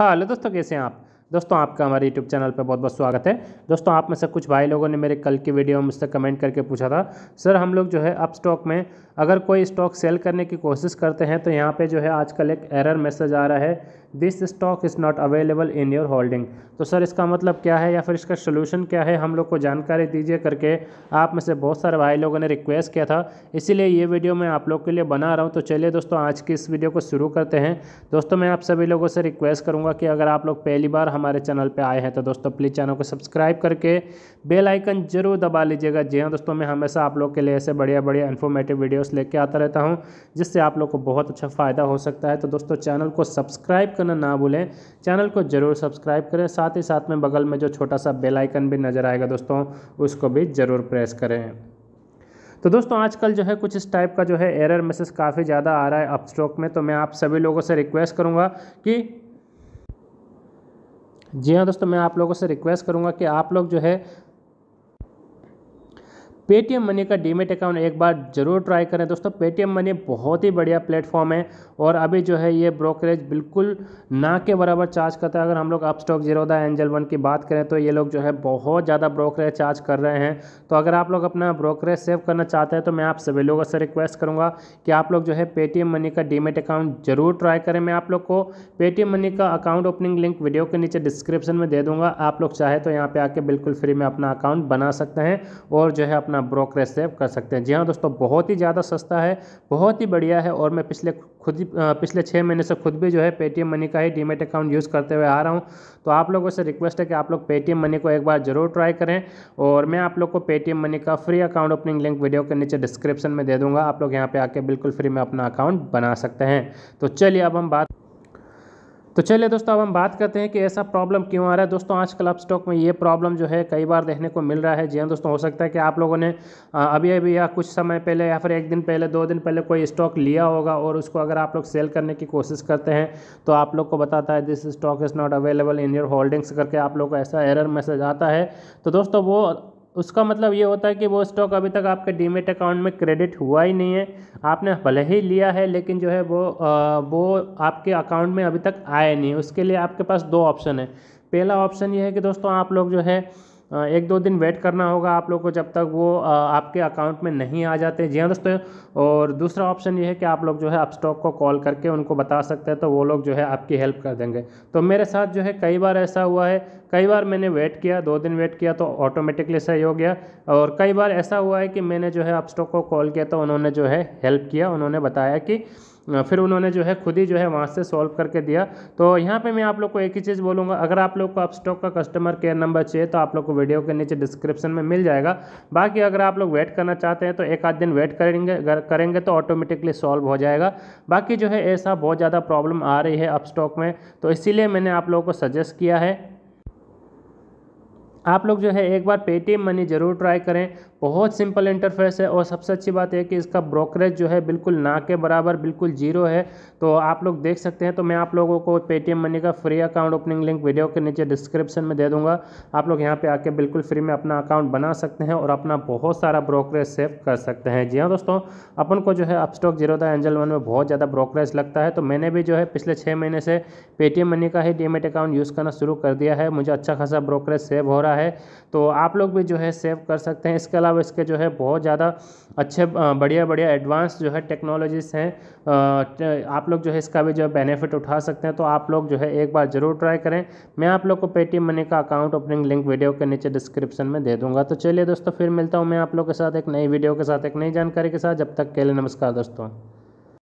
hello हाँ, दोस्तों कैसे हैं आप दोस्तों आपका हमारे यूट्यूब चैनल पर बहुत बहुत स्वागत है दोस्तों आप में से कुछ भाई लोगों ने मेरे कल की वीडियो में मुझसे कमेंट करके पूछा था सर हम लोग जो है अप स्टॉक में अगर कोई स्टॉक सेल करने की कोशिश करते हैं तो यहाँ पे जो है आजकल एक एरर मैसेज आ रहा है this stock is not available in your holding तो सर इसका मतलब क्या है या फिर इसका सोल्यूशन क्या है हम लोग को जानकारी दीजिए करके आप में से बहुत सारे भाई लोगों ने रिक्वेस्ट किया था इसीलिए ये वीडियो मैं आप लोग के लिए बना रहा हूँ तो चलिए दोस्तों आज की इस वीडियो को शुरू करते हैं दोस्तों मैं आप सभी लोगों से रिक्वेस्ट करूँगा कि अगर आप लोग पहली बार हमारे चैनल पर आए हैं तो दोस्तों प्लीज़ चैनल को सब्सक्राइब करके बेल आइकन जरूर दबा लीजिएगा जी हाँ दोस्तों मैं हमेशा आप लोग के लिए ऐसे बढ़िया बढ़िया इन्फॉर्मेटिव वीडियोज लेके आता रहता हूँ जिससे आप लोग को बहुत अच्छा फ़ायदा हो सकता है तो दोस्तों चैनल को सब्सक्राइब कर करना ना भूलें चैनल को ज़रूर सब्सक्राइब करें साथ ही साथ में बगल में जो छोटा सा बेल आइकन भी नज़र आएगा दोस्तों उसको भी ज़रूर प्रेस करें तो दोस्तों आजकल जो है कुछ इस टाइप का जो है एरर मैसेज काफ़ी ज़्यादा आ रहा है अपस्ट्रोक में तो मैं आप सभी लोगों से रिक्वेस्ट करूँगा कि जी हाँ दोस्तों मैं आप लोगों से रिक्वेस्ट करूँगा कि आप लोग जो है पेटीएम मनी का डीमेट अकाउंट एक बार जरूर ट्राई करें दोस्तों पेटीएम मनी बहुत ही बढ़िया प्लेटफॉर्म है और अभी जो है ये ब्रोकरेज बिल्कुल ना के बराबर चार्ज करता है अगर हम लोग Upstox Zerodha Angel One की बात करें तो ये लोग जो है बहुत ज़्यादा ब्रोकरेज चार्ज कर रहे हैं तो अगर आप लोग अपना ब्रोकरेज सेव करना चाहते हैं तो मैं आप सभी लोगों से रिक्वेस्ट करूँगा कि आप लोग जो है पेटीएम मनी का डीमेट अकाउंट जरूर ट्राई करें मैं आप लोग को पेटीएम मनी का अकाउंट ओपनिंग लिंक वीडियो के नीचे डिस्क्रिप्शन में दे दूँगा आप लोग चाहे तो यहाँ पर आके बिल्कुल फ्री में अपना अकाउंट बना सकते हैं और जो है अपना अपना ब्रोकरेज सेव कर सकते हैं जी हाँ दोस्तों बहुत ही ज़्यादा सस्ता है बहुत ही बढ़िया है और मैं पिछले खुद पिछले छः महीने से खुद भी जो है पेटीएम मनी का ही डीमेट अकाउंट यूज़ करते हुए आ रहा हूँ तो आप लोगों से रिक्वेस्ट है कि आप लोग पेटीएम मनी को एक बार जरूर ट्राई करें और मैं आप लोग को पेटीएम मनी का free account opening link video के नीचे डिस्क्रिप्शन में दे दूँगा आप लोग यहाँ पर आके बिल्कुल फ्री में अपना अकाउंट बना सकते हैं तो चलिए अब हम बात तो चलिए दोस्तों अब हम बात करते हैं कि ऐसा प्रॉब्लम क्यों आ रहा है दोस्तों आजकल अप स्टॉक में ये प्रॉब्लम जो है कई बार देखने को मिल रहा है जी हाँ दोस्तों हो सकता है कि आप लोगों ने अभी अभी या कुछ समय पहले या फिर एक दिन पहले दो दिन पहले कोई स्टॉक लिया होगा और उसको अगर आप लोग सेल करने की कोशिश करते हैं तो आप लोग को बताता है this stock is not available in your holdings करके आप लोग को ऐसा एरर मैसेज आता है तो दोस्तों वो उसका मतलब ये होता है कि वो स्टॉक अभी तक आपके डीमेट अकाउंट में क्रेडिट हुआ ही नहीं है आपने भले ही लिया है लेकिन जो है वो आ, वो आपके अकाउंट में अभी तक आया नहीं उसके लिए आपके पास दो ऑप्शन है पहला ऑप्शन ये है कि दोस्तों आप लोग जो है एक दो दिन वेट करना होगा आप लोग को जब तक वो आपके अकाउंट में नहीं आ जाते जी हाँ दोस्तों और दूसरा ऑप्शन ये है कि आप लोग जो है आप स्टॉक को कॉल करके उनको बता सकते हैं तो वो लोग जो है आपकी हेल्प कर देंगे तो मेरे साथ जो है कई बार ऐसा हुआ है कई बार मैंने वेट किया दो दिन वेट किया तो ऑटोमेटिकली सही हो गया और कई बार ऐसा हुआ है कि मैंने जो है आप स्टॉक को कॉल किया तो उन्होंने जो है हेल्प किया उन्होंने बताया कि फिर उन्होंने जो है खुद ही जो है वहाँ से सॉल्व करके दिया तो यहाँ पे मैं आप लोग को एक ही चीज़ बोलूँगा अगर आप लोग को स्टॉक का कस्टमर केयर नंबर चाहिए तो आप लोग को वीडियो के नीचे डिस्क्रिप्शन में मिल जाएगा बाकी अगर आप लोग वेट करना चाहते हैं तो एक आध दिन वेट करेंगे अगर करेंगे तो ऑटोमेटिकली सॉल्व हो जाएगा बाकी जो है ऐसा बहुत ज़्यादा प्रॉब्लम आ रही है अपस्टॉक में तो इसीलिए मैंने आप लोगों को सजेस्ट किया है आप लोग जो है एक बार पेटीएम मनी ज़रूर ट्राई करें बहुत सिंपल इंटरफेस है और सबसे अच्छी बात है कि इसका ब्रोकरेज जो है बिल्कुल ना के बराबर बिल्कुल जीरो है तो आप लोग देख सकते हैं तो मैं आप लोगों को पेटीएम मनी का free account opening link video के नीचे डिस्क्रिप्शन में दे दूँगा आप लोग यहाँ पर आके बिल्कुल फ्री में अपना अकाउंट बना सकते हैं और अपना बहुत सारा ब्रोकरेज सेव कर सकते हैं जी हाँ दोस्तों अपन को जो है अपस्टॉक था एंजल वन में बहुत ज़्यादा ब्रोकरेज लगता है तो मैंने भी जो है पिछले छः महीने से पेटीएम मनी का ही डीमेट अकाउंट यूज़ करना शुरू कर दिया है मुझे अच्छा खासा ब्रोकरेज सेव हो रहा है है तो आप लोग भी जो है सेव कर सकते हैं इसके अलावा इसके जो है बहुत ज़्यादा अच्छे बढ़िया बढ़िया एडवांस जो है टेक्नोलॉजीज़ हैं आप लोग जो है इसका भी जो है बेनिफिट उठा सकते हैं तो आप लोग जो है एक बार ज़रूर ट्राई करें मैं आप लोग को पेटीएम मनी का अकाउंट ओपनिंग लिंक वीडियो के नीचे डिस्क्रिप्शन में दे दूंगा तो चलिए दोस्तों फिर मिलता हूँ मैं आप लोग के साथ एक नई वीडियो के साथ एक नई जानकारी के साथ जब तक के लिए नमस्कार दोस्तों